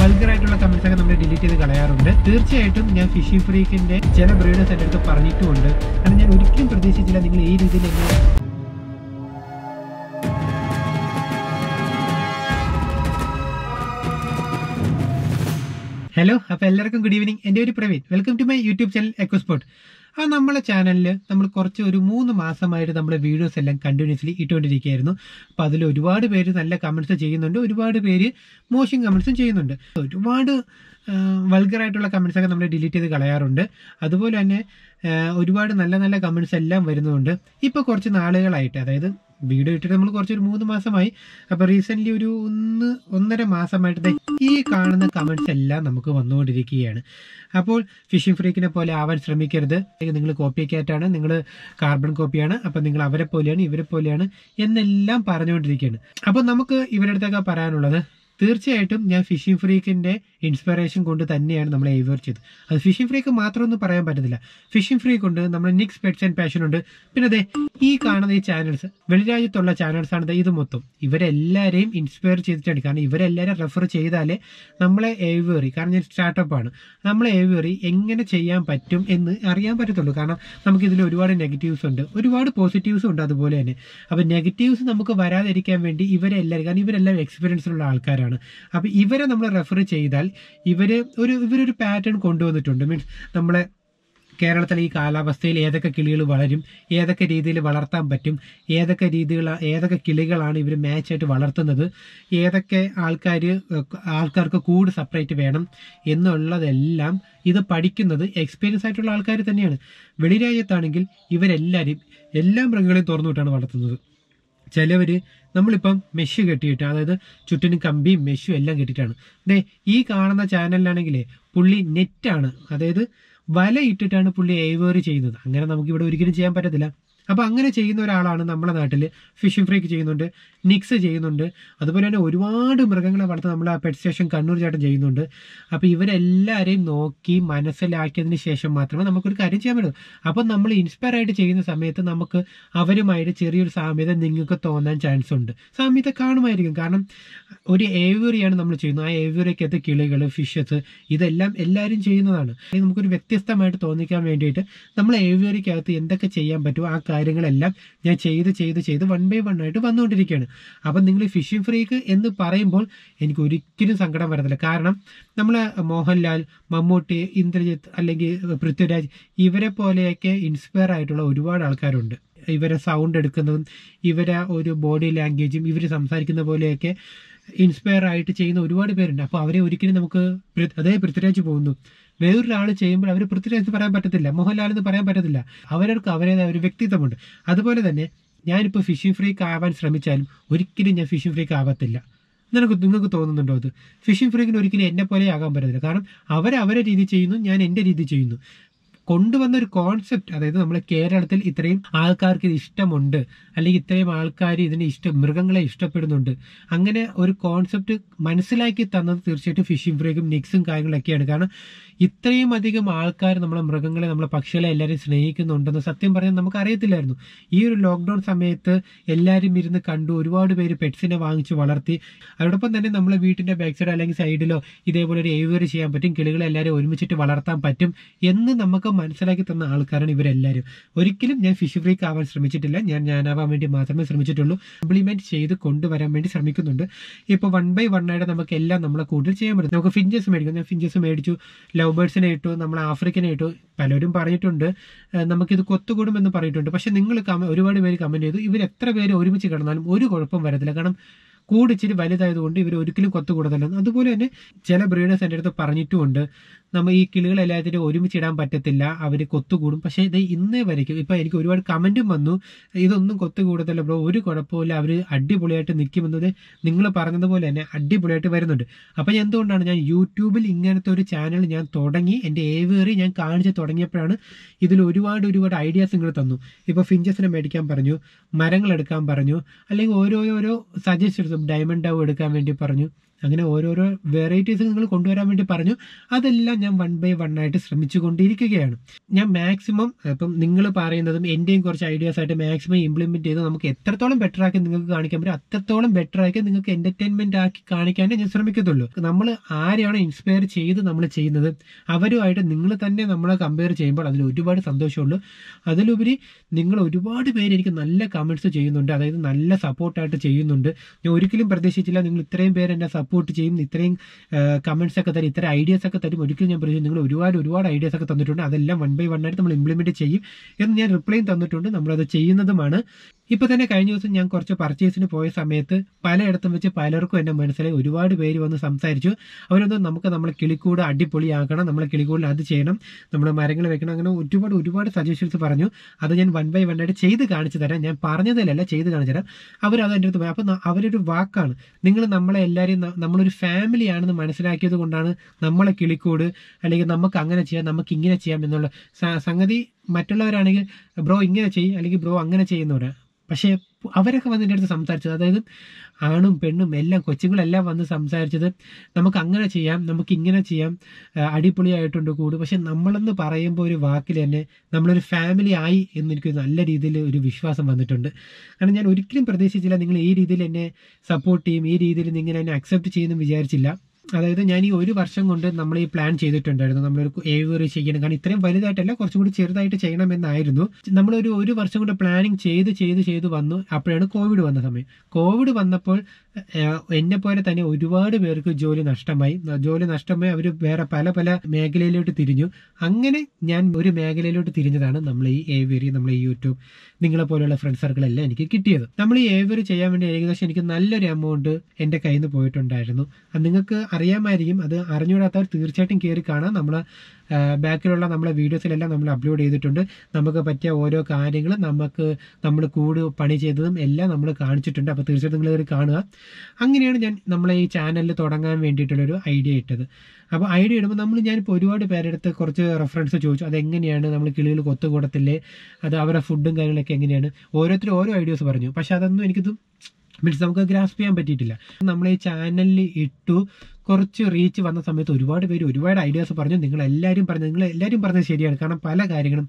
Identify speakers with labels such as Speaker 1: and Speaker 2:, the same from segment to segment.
Speaker 1: വൾഗറായിട്ടുള്ള comments ഒക്കെ നമ്മൾ delete ചെയ്ത് കളയാറുണ്ട് തീർച്ചയായിട്ടും ഞാൻ ഫിഷി ഫ്രീക്കിൻ്റെ ചില ബ്രീഡേഴ്സ് എൻ്റെ അടുത്ത് പറഞ്ഞിട്ടുമുണ്ട് കാരണം ഞാൻ ഒരിക്കലും പ്രതീക്ഷിച്ചില്ല നിങ്ങൾ ഈ രീതിയിൽ എങ്ങനെ ഹലോ അപ്പോൾ എല്ലാവർക്കും ഗുഡ് ഈവനിങ് എൻ്റെ ഒരു Praveen welcome to my YouTube channel EcoSport ആ നമ്മളെ ചാനലിൽ നമ്മൾ കുറച്ച് ഒരു മൂന്ന് മാസമായിട്ട് നമ്മുടെ വീഡിയോസ് എല്ലാം കണ്ടിന്യൂസ്ലി ഇട്ടുകൊണ്ടിരിക്കുകയായിരുന്നു അപ്പോൾ അതിൽ ഒരുപാട് പേര് നല്ല കമൻസ് ചെയ്യുന്നുണ്ട് ഒരുപാട് പേര് മോശം കമൻസും ചെയ്യുന്നുണ്ട് ഒരുപാട് വൾഗറായിട്ടുള്ള കമൻസൊക്കെ നമ്മൾ ഡിലീറ്റ് ചെയ്ത് കളയാറുണ്ട് അതുപോലെ തന്നെ ഒരുപാട് നല്ല നല്ല കമൻസ് എല്ലാം വരുന്നുണ്ട് ഇപ്പോൾ കുറച്ച് നാളുകളായിട്ട് അതായത് വീഡിയോ ഇട്ടിട്ട് നമ്മൾ കുറച്ചൊരു മൂന്ന് മാസമായി അപ്പോൾ റീസെൻ്റ്ലി ഒരു ഒന്ന് ഒന്നര മാസമായിട്ട് ഈ കാണുന്ന കമന്റ്സ് എല്ലാം നമുക്ക് വന്നുകൊണ്ടിരിക്കുകയാണ് അപ്പോൾ ഫിഷിംഗ് ഫ്രീക്കിനെ പോലെ ആവാൻ ശ്രമിക്കരുത് നിങ്ങൾ കോപ്പി കാറ്റാണ് നിങ്ങൾ കാർബൺ കോപ്പിയാണ് അപ്പോൾ നിങ്ങൾ അവരെ പോലെയാണ് ഇവരെ പോലെയാണ് എന്നെല്ലാം പറഞ്ഞുകൊണ്ടിരിക്കുകയാണ് അപ്പോൾ നമുക്ക് ഇവരുടെ അടുത്തൊക്കെ പറയാനുള്ളത് തീർച്ചയായിട്ടും ഞാൻ ഫിഷിംഗ് ഫ്രീക്കിൻ്റെ ഇൻസ്പിറേഷൻ കൊണ്ട് തന്നെയാണ് നമ്മൾ ഏവർ ചെയ്തത് അത് ഫിഷിംഗ് ഫ്രീക്ക് മാത്രം ഒന്നും പറയാൻ പറ്റത്തില്ല ഫിഷിംഗ് ഫ്രീക്ക് ഉണ്ട് നമ്മുടെ നിക്സ് പെറ്റ്സ് ആൻഡ് പാഷൻ ഉണ്ട് പിന്നെ അതെ ഈ കാണുന്ന ഈ ചാനൽസ് വെളിരാജ്യത്തുള്ള ചാനൽസ് ആണ് ഇത് മൊത്തം ഇവരെല്ലാവരെയും ഇൻസ്പയർ ചെയ്തിട്ടാണ് കാരണം ഇവരെല്ലാവരും റെഫർ ചെയ്താലേ നമ്മളെ എവറി കാരണം ഞാൻ സ്റ്റാർട്ടപ്പാണ് നമ്മളെ എവറി എങ്ങനെ ചെയ്യാൻ പറ്റും എന്ന് അറിയാൻ പറ്റത്തുള്ളൂ കാരണം നമുക്ക് ഒരുപാട് നെഗറ്റീവ്സ് ഉണ്ട് ഒരുപാട് പോസിറ്റീവ്സും ഉണ്ട് അതുപോലെ തന്നെ അപ്പോൾ നെഗറ്റീവ്സ് നമുക്ക് വരാതിരിക്കാൻ വേണ്ടി ഇവരെല്ലാവരും കാരണം ഇവരെല്ലാം എക്സ്പീരിയൻസിലുള്ള ആൾക്കാരാണ് ആണ് അപ്പോൾ ഇവരെ നമ്മൾ റെഫർ ചെയ്താൽ ഇവർ ഒരു ഇവരൊരു പാറ്റേൺ കൊണ്ടുവന്നിട്ടുണ്ട് മീൻസ് നമ്മളെ കേരളത്തിലെ ഈ കാലാവസ്ഥയിൽ ഏതൊക്കെ കിളികൾ വളരും ഏതൊക്കെ രീതിയിൽ വളർത്താൻ പറ്റും ഏതൊക്കെ രീതികൾ ഏതൊക്കെ കിളികളാണ് ഇവർ മാച്ചായിട്ട് വളർത്തുന്നത് ഏതൊക്കെ ആൾക്കാർ ആൾക്കാർക്ക് കൂട് സെപ്പറേറ്റ് വേണം എന്നുള്ളതെല്ലാം ഇത് പഠിക്കുന്നത് എക്സ്പീരിയൻസ് ആയിട്ടുള്ള ആൾക്കാർ തന്നെയാണ് വെളിരാജ്യത്താണെങ്കിൽ ഇവരെല്ലാവരും എല്ലാ മൃഗങ്ങളെയും തുറന്നു വിട്ടാണ് വളർത്തുന്നത് ചിലവർ നമ്മളിപ്പം മെഷ് കെട്ടിയിട്ട് അതായത് ചുറ്റിന് കമ്പിയും മെഷും എല്ലാം കെട്ടിയിട്ടാണ് അതെ ഈ കാണുന്ന ചാനലിലാണെങ്കിൽ പുള്ളി നെറ്റാണ് അതായത് വല ഇട്ടിട്ടാണ് പുള്ളി ഏവേറി ചെയ്യുന്നത് അങ്ങനെ നമുക്കിവിടെ ഒരിക്കലും ചെയ്യാൻ പറ്റത്തില്ല അപ്പോൾ അങ്ങനെ ചെയ്യുന്ന ഒരാളാണ് നമ്മുടെ നാട്ടിൽ ഫിഷിംഗ് ഫ്രീക്ക് ചെയ്യുന്നുണ്ട് നിക്സ് ചെയ്യുന്നുണ്ട് അതുപോലെ തന്നെ ഒരുപാട് മൃഗങ്ങളെ വളർത്ത് നമ്മൾ ആ പെറ്റ് സ്റ്റേഷൻ കണ്ണൂർ ചേട്ടൻ ചെയ്യുന്നുണ്ട് അപ്പോൾ ഇവരെല്ലാവരെയും നോക്കി മനസ്സിലാക്കിയതിന് ശേഷം മാത്രമേ നമുക്കൊരു കാര്യം ചെയ്യാൻ പറ്റൂ അപ്പോൾ നമ്മൾ ഇൻസ്പയർ ആയിട്ട് ചെയ്യുന്ന സമയത്ത് നമുക്ക് അവരുമായിട്ട് ചെറിയൊരു സാമ്യത നിങ്ങൾക്ക് തോന്നാൻ ചാൻസ് ഉണ്ട് സാമ്യത കാണുമായിരിക്കും കാരണം ഒരു ഏവ്യൂറിയാണ് നമ്മൾ ചെയ്യുന്നത് ആ ഏവ്യൂറിക്കകത്ത് കിളികൾ ഫിഷസ് ഇതെല്ലാം എല്ലാവരും ചെയ്യുന്നതാണ് നമുക്കൊരു വ്യത്യസ്തമായിട്ട് തോന്നിക്കാൻ വേണ്ടിയിട്ട് നമ്മൾ ഏവ്യൂറിക്കകത്ത് എന്തൊക്കെ ചെയ്യാൻ പറ്റുമോ ആ കാര്യങ്ങളെല്ലാം ഞാൻ ചെയ്ത് ചെയ്ത് ചെയ്ത് വൺ ബൈ വൺ ആയിട്ട് വന്നുകൊണ്ടിരിക്കുകയാണ് അപ്പം നിങ്ങൾ ഫിഷിംഗ് ഫ്രീക്ക് എന്ന് പറയുമ്പോൾ എനിക്ക് ഒരിക്കലും സങ്കടം വരത്തില്ല കാരണം നമ്മൾ മോഹൻലാൽ മമ്മൂട്ടി ഇന്ദ്രജിത്ത് അല്ലെങ്കിൽ പൃഥ്വിരാജ് ഇവരെ പോലെയൊക്കെ ഇൻസ്പയർ ആയിട്ടുള്ള ഒരുപാട് ആൾക്കാരുണ്ട് ഇവരെ സൗണ്ട് എടുക്കുന്നതും ഇവരെ ഒരു ബോഡി ലാംഗ്വേജും ഇവർ സംസാരിക്കുന്ന പോലെയൊക്കെ ഇൻസ്പയർ ആയിട്ട് ചെയ്യുന്ന ഒരുപാട് പേരുണ്ട് അപ്പോൾ അവരെ ഒരിക്കലും നമുക്ക് അതേ പൃഥ്വിരാജ് പോകുന്നു വേറൊരാൾ ചെയ്യുമ്പോൾ അവർ പൃഥ്വിരാജ് എന്ന് പറയാൻ പറ്റത്തില്ല മോഹൻലാൽ എന്ന് പറയാൻ പറ്റത്തില്ല അവർക്ക് അവരേതായ ഒരു വ്യക്തിത്വമുണ്ട് അതുപോലെ തന്നെ ഞാനിപ്പോൾ ഫിഷിംഗ് ഫ്രീക്ക് ആവാൻ ശ്രമിച്ചാലും ഒരിക്കലും ഞാൻ ഫിഷിംഗ് ഫ്രീക്ക് ആവത്തില്ല നിനക്ക് നിങ്ങൾക്ക് തോന്നുന്നുണ്ടോ അത് ഫിഷിംഗ് ഫ്രീക്കിന് ഒരിക്കലും എന്നെ പോലെ ആകാൻ പറ്റത്തില്ല കാരണം അവർ അവരെ രീതി ചെയ്യുന്നു ഞാൻ എൻ്റെ രീതി ചെയ്യുന്നു കൊണ്ടുവന്ന ഒരു കോൺസെപ്റ്റ് അതായത് നമ്മുടെ കേരളത്തിൽ ഇത്രയും ആൾക്കാർക്ക് ഇത് ഇഷ്ടമുണ്ട് അല്ലെങ്കിൽ ഇത്രയും ആൾക്കാർ ഇതിനെ ഇഷ്ടം മൃഗങ്ങളെ ഇഷ്ടപ്പെടുന്നുണ്ട് അങ്ങനെ ഒരു കോൺസെപ്റ്റ് മനസ്സിലാക്കി തന്നത് തീർച്ചയായിട്ടും ഫിഷിംഗ് ഫ്രൈക്കും നിക്സും കാര്യങ്ങളൊക്കെയാണ് കാരണം ഇത്രയും അധികം ആൾക്കാർ നമ്മളെ മൃഗങ്ങളെ നമ്മളെ പക്ഷികളെ എല്ലാവരും സ്നേഹിക്കുന്നുണ്ടെന്ന് സത്യം പറഞ്ഞാൽ നമുക്ക് അറിയത്തില്ലായിരുന്നു ഈ ഒരു ലോക്ക്ഡൗൺ സമയത്ത് എല്ലാവരും ഇരുന്ന് കണ്ടു ഒരുപാട് പേര് പെറ്റ്സിനെ വാങ്ങിച്ച് വളർത്തി അതോടൊപ്പം തന്നെ നമ്മളെ വീട്ടിൻ്റെ ബാക്ക് സൈഡ് അല്ലെങ്കിൽ സൈഡിലോ ഇതേപോലെ ഒരു ഏവിയർ ചെയ്യാൻ പറ്റും കിളികളെ എല്ലാവരും ഒരുമിച്ചിട്ട് വളർത്താൻ പറ്റും എന്ന് നമുക്ക് മനസ്സിലാക്കി തന്ന ആൾക്കാരാണ് ഇവരെല്ലാവരും ഒരിക്കലും ഞാൻ ഫിഷ് ഫ്രീക്ക് ആവാൻ ശ്രമിച്ചിട്ടില്ല ഞാൻ ഞാനാവാൻ വേണ്ടി മാത്രമേ ശ്രമിച്ചിട്ടുള്ളൂ ഇംപ്ലിമെന്റ് ചെയ്ത് കൊണ്ടുവരാൻ വേണ്ടി ശ്രമിക്കുന്നുണ്ട് ഇപ്പോൾ വൺ ബൈ വൺ ആയിട്ട് നമുക്ക് എല്ലാം നമ്മളെ കൂടുതൽ ചെയ്യാൻ പറ്റും നമുക്ക് ഫിഞ്ചസ് മേടിക്കും ഞാൻ ഫിഞ്ചസ് മേടിച്ചു ലവ് ബേർഡ്സിനെ ഇട്ടു നമ്മൾ ആഫ്രിക്കനെ ഇട്ടു പലരും പറഞ്ഞിട്ടുണ്ട് നമുക്കിത് കൊത്തുകൂടുമെന്ന് പറഞ്ഞിട്ടുണ്ട് പക്ഷേ നിങ്ങൾ ഒരുപാട് പേര് കമൻറ്റ് ചെയ്തു ഇവർ എത്ര പേര് ഒരുമിച്ച് കിടന്നാലും ഒരു കുഴപ്പം വരത്തില്ല കാരണം കൂടിച്ചിരി വലുതായതുകൊണ്ട് ഇവർ ഒരിക്കലും കൊത്തു കൂടുതലാണ് അതുപോലെ തന്നെ ചില ബ്രീഡേഴ്സ് എൻ്റെ അടുത്ത് പറഞ്ഞിട്ടുമുണ്ട് നമ്മൾ ഈ കിളികൾ എല്ലാത്തിനും ഒരുമിച്ച് ഇടാൻ പറ്റത്തില്ല അവർ കൊത്തുകൂടും പക്ഷേ ഇത് ഇന്നേ വരയ്ക്കും ഇപ്പം എനിക്ക് ഒരുപാട് കമൻറ്റും വന്നു ഇതൊന്നും കൊത്തുകൂടത്തില്ല ബ്രോ ഒരു കുഴപ്പമില്ല അവർ അടിപൊളിയായിട്ട് നിൽക്കുമെന്നത് നിങ്ങൾ പറഞ്ഞതുപോലെ തന്നെ അടിപൊളിയായിട്ട് വരുന്നുണ്ട് അപ്പം എന്തുകൊണ്ടാണ് ഞാൻ യൂട്യൂബിൽ ഇങ്ങനത്തെ ഒരു ചാനൽ ഞാൻ തുടങ്ങി എൻ്റെ ഏവേറി ഞാൻ കാണിച്ച് തുടങ്ങിയപ്പോഴാണ് ഇതിൽ ഒരുപാട് ഒരുപാട് ഐഡിയാസ് നിങ്ങൾ തന്നു ഇപ്പോൾ ഫിഞ്ചസിനെ മേടിക്കാൻ പറഞ്ഞു മരങ്ങൾ എടുക്കാൻ പറഞ്ഞു അല്ലെങ്കിൽ ഓരോരോ സജഷൻസും ഡയമണ്ട് ഡവ് എടുക്കാൻ വേണ്ടി പറഞ്ഞു അങ്ങനെ ഓരോരോ വെറൈറ്റീസ് നിങ്ങൾ കൊണ്ടുവരാൻ വേണ്ടി പറഞ്ഞു അതെല്ലാം ഞാൻ വൺ ബൈ വൺ ആയിട്ട് ശ്രമിച്ചു കൊണ്ടിരിക്കുകയാണ് ഞാൻ മാക്സിമം ഇപ്പം നിങ്ങൾ പറയുന്നതും എൻ്റെയും കുറച്ച് ഐഡിയാസ് ആയിട്ട് മാക്സിമം ഇംപ്ലിമെൻറ്റ് ചെയ്ത് നമുക്ക് എത്രത്തോളം ബെറ്റർ ആക്കി നിങ്ങൾക്ക് കാണിക്കാൻ പറ്റും അത്രത്തോളം ബെറ്റർ ആക്കി നിങ്ങൾക്ക് എൻ്റർടൈൻമെൻ്റ് ആക്കി കാണിക്കാനേ ഞാൻ ശ്രമിക്കത്തുള്ളൂ നമ്മൾ ആരെയാണ് ഇൻസ്പയർ ചെയ്ത് നമ്മൾ ചെയ്യുന്നത് അവരുമായിട്ട് നിങ്ങൾ തന്നെ നമ്മളെ കമ്പയർ ചെയ്യുമ്പോൾ അതിൽ ഒരുപാട് സന്തോഷമുള്ളൂ അതിലുപരി നിങ്ങൾ ഒരുപാട് പേര് എനിക്ക് നല്ല കമൻസ് ചെയ്യുന്നുണ്ട് അതായത് നല്ല സപ്പോർട്ടായിട്ട് ചെയ്യുന്നുണ്ട് ഞാൻ ഒരിക്കലും പ്രതീക്ഷിച്ചില്ല നിങ്ങൾ ഇത്രയും പേര് എന്നെ സപ്പോർട്ട് സപ്പോർട്ട് ചെയ്യും ഇത്രയും കമൻസ് ഒക്കെ തരും ഇത്തരം ഐഡിയാസ് ഒക്കെ തരും ഒരിക്കലും ഞാൻ പറഞ്ഞു നിങ്ങൾ ഒരുപാട് ഒരുപാട് ഐഡിയാസ് ഒക്കെ തന്നിട്ടുണ്ട് അതെല്ലാം വൺ ബൈ വൺ ആയിട്ട് നമ്മൾ ഇംപ്ലിമെൻറ്റ് ചെയ്യും എന്ന് ഞാൻ റിപ്ലൈയും തന്നിട്ടുണ്ട് നമ്മളത് ചെയ്യുന്നതുമാണ് ഇപ്പൊ തന്നെ കഴിഞ്ഞ ദിവസം ഞാൻ കുറച്ച് പർച്ചേസിന് പോയ സമയത്ത് പലയിടത്തും വെച്ച് പലർക്കും എന്നെ മനസ്സിലായി ഒരുപാട് പേര് വന്ന് സംസാരിച്ചു അവരൊന്നും നമുക്ക് നമ്മളെ കിളിക്കൂട് അടിപൊളിയാക്കണം നമ്മളെ കിളിക്കൂടിൽ അത് ചെയ്യണം നമ്മുടെ മരങ്ങൾ വെക്കണം അങ്ങനെ ഒരുപാട് ഒരുപാട് സജഷൻസ് പറഞ്ഞു അത് ഞാൻ വൺ ബൈ വൺ ആയിട്ട് ചെയ്ത് കാണിച്ചു തരാം ഞാൻ പറഞ്ഞതിലല്ല ചെയ്ത് കാണിച്ചു തരാം അവരത് എൻ്റെ അടുത്ത് അപ്പൊ അവരൊരു വാക്കാണ് നിങ്ങൾ നമ്മളെ എല്ലാവരെയും നമ്മളൊരു ഫാമിലിയാണെന്ന് മനസ്സിലാക്കിയത് കൊണ്ടാണ് നമ്മളെ കിളിക്കൂട് അല്ലെങ്കിൽ നമുക്ക് അങ്ങനെ ചെയ്യാം നമുക്ക് ഇങ്ങനെ ചെയ്യാം എന്നുള്ള സംഗതി മറ്റുള്ളവരാണെങ്കിൽ ബ്രോ ഇങ്ങനെ ചെയ്യും അല്ലെങ്കിൽ ബ്രോ അങ്ങനെ ചെയ്യുന്നവരാണ് പക്ഷേ അവരൊക്കെ വന്ന് എൻ്റെ അടുത്ത് സംസാരിച്ചത് അതായത് ആണും പെണ്ണും എല്ലാം കൊച്ചുങ്ങളെല്ലാം വന്ന് സംസാരിച്ചത് നമുക്ക് അങ്ങനെ ചെയ്യാം നമുക്ക് ഇങ്ങനെ ചെയ്യാം അടിപൊളിയായിട്ടുണ്ട് കൂട് പക്ഷെ നമ്മളെന്ന് പറയുമ്പോൾ ഒരു വാക്കിൽ തന്നെ നമ്മളൊരു ഫാമിലി ആയി എന്ന് നല്ല രീതിയിൽ ഒരു വിശ്വാസം വന്നിട്ടുണ്ട് കാരണം ഞാൻ ഒരിക്കലും പ്രതീക്ഷിച്ചില്ല നിങ്ങൾ ഈ രീതിയിൽ എന്നെ സപ്പോർട്ട് ചെയ്യും ഈ രീതിയിൽ നിങ്ങൾ എന്നെ അക്സെപ്റ്റ് ചെയ്യുമെന്ന് വിചാരിച്ചില്ല അതായത് ഞാൻ ഈ ഒരു വർഷം കൊണ്ട് നമ്മൾ ഈ പ്ലാൻ ചെയ്തിട്ടുണ്ടായിരുന്നു നമ്മളൊരു ഏവറി ചെയ്യണം കാരണം ഇത്രയും വലുതായിട്ടല്ല കുറച്ചും കൂടി ചെറുതായിട്ട് ചെയ്യണമെന്നായിരുന്നു നമ്മളൊരു ഒരു വർഷം കൊണ്ട് പ്ലാനിങ് ചെയ്ത് ചെയ്ത് ചെയ്ത് വന്നു അപ്പോഴാണ് കോവിഡ് വന്ന സമയം കോവിഡ് വന്നപ്പോൾ എന്നെ പോലെ തന്നെ ഒരുപാട് പേർക്ക് ജോലി നഷ്ടമായി ജോലി നഷ്ടമായി അവർ വേറെ പല പല മേഖലയിലോട്ട് തിരിഞ്ഞു അങ്ങനെ ഞാൻ ഒരു മേഖലയിലോട്ട് തിരിഞ്ഞതാണ് നമ്മൾ ഈ ഏവരി നമ്മൾ ഈ യൂട്യൂബ് നിങ്ങളെ പോലെയുള്ള ഫ്രണ്ട് സർക്കിളെല്ലാം എനിക്ക് കിട്ടിയത് നമ്മൾ ഈ ഏവരി ചെയ്യാൻ വേണ്ടി ഏകദേശം എനിക്ക് നല്ലൊരു എമൗണ്ട് എൻ്റെ കയ്യിൽ നിന്ന് പോയിട്ടുണ്ടായിരുന്നു നിങ്ങൾക്ക് അറിയാമായിരിക്കും അത് അറിഞ്ഞുകൂടാത്തവർ തീർച്ചയായിട്ടും കയറി കാണാം നമ്മൾ ബാക്കിലുള്ള നമ്മളെ വീഡിയോസിലെല്ലാം നമ്മൾ അപ്ലോഡ് ചെയ്തിട്ടുണ്ട് നമുക്ക് പറ്റിയ ഓരോ കാര്യങ്ങളും നമുക്ക് നമ്മൾ കൂട് പണി ചെയ്തതും എല്ലാം നമ്മൾ കാണിച്ചിട്ടുണ്ട് അപ്പോൾ തീർച്ചയായിട്ടും നിങ്ങൾ കയറി കാണുക അങ്ങനെയാണ് ഞാൻ നമ്മളെ ഈ ചാനലിൽ തുടങ്ങാൻ വേണ്ടിയിട്ടുള്ളൊരു ഐഡിയ ഇട്ടത് അപ്പോൾ ഐഡിയ ഇടുമ്പോൾ നമ്മൾ ഞാനിപ്പോൾ ഒരുപാട് പേരെടുത്ത് കുറച്ച് റെഫറൻസ് ചോദിച്ചു അതെങ്ങനെയാണ് നമ്മൾ കിളികൾ കൊത്തുകൂടത്തില്ലേ അത് അവരുടെ ഫുഡും കാര്യങ്ങളൊക്കെ എങ്ങനെയാണ് ഓരോരുത്തരും ഓരോ ഐഡിയാസ് പറഞ്ഞു പക്ഷേ അതൊന്നും എനിക്കിതും മീൻസ് നമുക്ക് ഗ്രാസ്പ് ചെയ്യാൻ പറ്റിയിട്ടില്ല നമ്മൾ ഈ ചാനലിൽ ഇട്ടു കുറച്ച് റീച്ച് വന്ന സമയത്ത് ഒരുപാട് പേര് ഒരുപാട് ഐഡിയാസ് പറഞ്ഞു നിങ്ങൾ എല്ലാവരും പറഞ്ഞു നിങ്ങൾ എല്ലാവരും പറഞ്ഞത് ശരിയാണ് കാരണം പല കാര്യങ്ങളും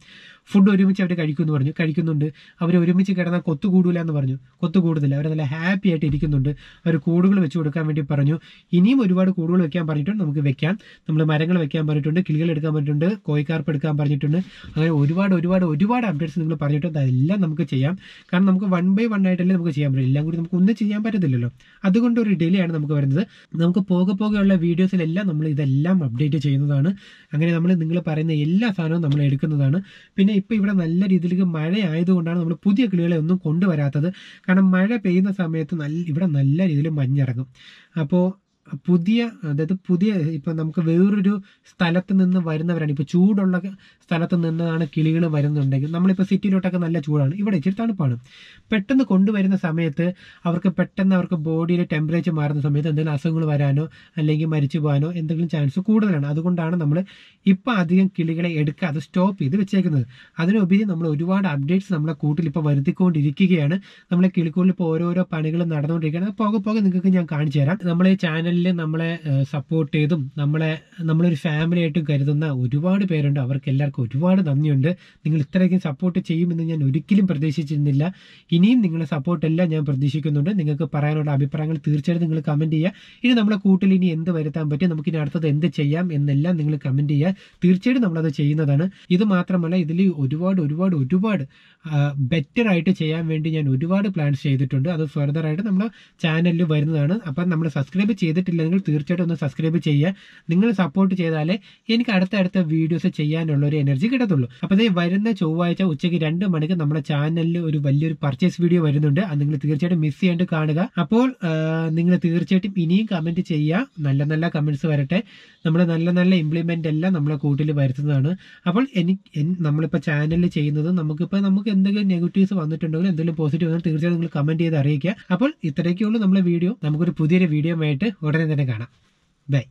Speaker 1: ഫുഡ് ഒരുമിച്ച് അവർ കഴിക്കുമെന്ന് പറഞ്ഞു കഴിക്കുന്നുണ്ട് അവർ ഒരുമിച്ച് കിടന്നാൽ കൊത്തു കൂടില്ല എന്ന് പറഞ്ഞു കൊത്തു കൂടുന്നില്ല അവർ നല്ല ഹാപ്പി ആയിട്ട് ഇരിക്കുന്നുണ്ട് അവർ കൂടുകൾ വെച്ച് കൊടുക്കാൻ വേണ്ടി പറഞ്ഞു ഇനിയും ഒരുപാട് കൂടുകൾ വെക്കാൻ പറഞ്ഞിട്ടുണ്ട് നമുക്ക് വെക്കാം നമ്മൾ മരങ്ങൾ വെക്കാൻ പറഞ്ഞിട്ടുണ്ട് കിളികൾ എടുക്കാൻ പറഞ്ഞിട്ടുണ്ട് കോയിക്കാർപ്പ് എടുക്കാൻ പറഞ്ഞിട്ടുണ്ട് അങ്ങനെ ഒരുപാട് ഒരുപാട് ഒരുപാട് അപ്ഡേറ്റ്സ് നിങ്ങൾ പറഞ്ഞിട്ടുണ്ട് അതെല്ലാം നമുക്ക് ചെയ്യാം കാരണം നമുക്ക് വൺ ബൈ വൺ ആയിട്ടല്ലേ നമുക്ക് ചെയ്യാൻ പറ്റും എല്ലാം കൂടി നമുക്ക് ഒന്നും ചെയ്യാൻ പറ്റത്തില്ലല്ലോ അതുകൊണ്ട് ഒരു ഡിലേ ആണ് നമുക്ക് വരുന്നത് നമുക്ക് പോകെ പോകെ പോകെയുള്ള വീഡിയോസിലെല്ലാം നമ്മൾ ഇതെല്ലാം അപ്ഡേറ്റ് ചെയ്യുന്നതാണ് അങ്ങനെ നമ്മൾ നിങ്ങൾ പറയുന്ന എല്ലാ സാധനവും നമ്മൾ എടുക്കുന്നതാണ് പിന്നെ ഇപ്പോൾ ഇവിടെ നല്ല രീതിയിലേക്ക് മഴ ആയതുകൊണ്ടാണ് നമ്മൾ പുതിയ കിളികളെ ഒന്നും കൊണ്ടുവരാത്തത് കാരണം മഴ പെയ്യുന്ന സമയത്ത് നല്ല ഇവിടെ നല്ല രീതിയിൽ മഞ്ഞിറങ്ങും അപ്പോൾ പുതിയ അതായത് പുതിയ ഇപ്പം നമുക്ക് വേറൊരു സ്ഥലത്ത് നിന്ന് വരുന്നവരാണ് ഇപ്പോൾ ചൂടുള്ള സ്ഥലത്ത് നിന്നാണ് കിളികൾ വരുന്നുണ്ടെങ്കിൽ നമ്മളിപ്പോൾ സിറ്റിയിലോട്ടൊക്കെ നല്ല ചൂടാണ് ഇവിടെ ഇച്ചിരി തണുപ്പാണ് പെട്ടെന്ന് കൊണ്ടുവരുന്ന സമയത്ത് അവർക്ക് പെട്ടെന്ന് അവർക്ക് ബോഡിയിലെ ടെമ്പറേച്ചർ മാറുന്ന സമയത്ത് എന്തെങ്കിലും അസുഖങ്ങൾ വരാനോ അല്ലെങ്കിൽ മരിച്ചു പോകാനോ എന്തെങ്കിലും ചാൻസ് കൂടുതലാണ് അതുകൊണ്ടാണ് നമ്മൾ ഇപ്പം അധികം കിളികളെ അത് സ്റ്റോപ്പ് ചെയ്ത് വെച്ചേക്കുന്നത് അതിനുപരി നമ്മൾ ഒരുപാട് അപ്ഡേറ്റ്സ് നമ്മളെ കൂട്ടിൽ ഇപ്പോൾ വരുത്തിക്കൊണ്ടിരിക്കുകയാണ് നമ്മളെ കിളിക്കൂടിൽ ഇപ്പോൾ ഓരോരോ പണികൾ നടന്നുകൊണ്ടിരിക്കുകയാണ് പോകെ പോകെ നിങ്ങൾക്ക് ഞാൻ കാണിച്ചു തരാം നമ്മളെ ചാനൽ ചാനലിൽ നമ്മളെ സപ്പോർട്ട് ചെയ്തും നമ്മളെ നമ്മളൊരു ഫാമിലി ആയിട്ടും കരുതുന്ന ഒരുപാട് പേരുണ്ട് അവർക്ക് എല്ലാവർക്കും ഒരുപാട് നന്ദിയുണ്ട് നിങ്ങൾ ഇത്രയ്ക്കും സപ്പോർട്ട് ചെയ്യുമെന്ന് ഞാൻ ഒരിക്കലും പ്രതീക്ഷിച്ചിരുന്നില്ല ഇനിയും നിങ്ങളുടെ സപ്പോർട്ട് എല്ലാം ഞാൻ പ്രതീക്ഷിക്കുന്നുണ്ട് നിങ്ങൾക്ക് പറയാനുള്ള അഭിപ്രായങ്ങൾ തീർച്ചയായിട്ടും നിങ്ങൾ കമൻറ്റ് ചെയ്യുക ഇനി നമ്മളെ കൂട്ടിൽ ഇനി എന്ത് വരുത്താൻ പറ്റും നമുക്ക് ഇനി അടുത്തത് എന്ത് ചെയ്യാം എന്നെല്ലാം നിങ്ങൾ കമൻറ്റ് ചെയ്യുക തീർച്ചയായിട്ടും നമ്മളത് ചെയ്യുന്നതാണ് ഇത് മാത്രമല്ല ഇതിൽ ഒരുപാട് ഒരുപാട് ഒരുപാട് ബെറ്റർ ആയിട്ട് ചെയ്യാൻ വേണ്ടി ഞാൻ ഒരുപാട് പ്ലാൻസ് ചെയ്തിട്ടുണ്ട് അത് ഫെർദറായിട്ട് നമ്മുടെ ചാനലിൽ വരുന്നതാണ് അപ്പം നമ്മൾ സബ്സ്ക്രൈബ് ചെയ്ത് നിങ്ങൾ തീർച്ചയായിട്ടും ഒന്ന് സബ്സ്ക്രൈബ് ചെയ്യുക നിങ്ങൾ സപ്പോർട്ട് ചെയ്താലേ എനിക്ക് അടുത്ത അടുത്ത വീഡിയോസ് ചെയ്യാനുള്ള ഒരു എനർജി കിട്ടത്തുള്ളൂ അപ്പോൾ ഇതേ വരുന്ന ചൊവ്വാഴ്ച ഉച്ചയ്ക്ക് രണ്ട് മണിക്ക് നമ്മുടെ ചാനലിൽ ഒരു വലിയൊരു പർച്ചേസ് വീഡിയോ വരുന്നുണ്ട് അത് നിങ്ങൾ തീർച്ചയായിട്ടും മിസ് ചെയ്യാണ്ട് കാണുക അപ്പോൾ നിങ്ങൾ തീർച്ചയായിട്ടും ഇനിയും കമൻറ്റ് ചെയ്യുക നല്ല നല്ല കമൻറ്റ്സ് വരട്ടെ നമ്മൾ നല്ല നല്ല ഇംപ്ലിമെൻ്റ് എല്ലാം നമ്മളെ കൂട്ടിൽ വരുത്തുന്നതാണ് അപ്പോൾ എനിക്ക് നമ്മളിപ്പോൾ ചാനലിൽ ചെയ്യുന്നത് നമുക്കിപ്പോൾ നമുക്ക് എന്തെങ്കിലും നെഗറ്റീവ്സ് വന്നിട്ടുണ്ടെങ്കിൽ എന്തെങ്കിലും പോസിറ്റീവ് വന്നാൽ തീർച്ചയായിട്ടും നിങ്ങൾ കമൻറ്റ് ചെയ്ത് അറിയിക്കുക അപ്പോൾ ഇത്രയൊക്കെയുള്ളൂ നമ്മുടെ വീഡിയോ നമുക്കൊരു പുതിയൊരു വീഡിയോ ആയിട്ട് ඔටන දෙන ගන බැයි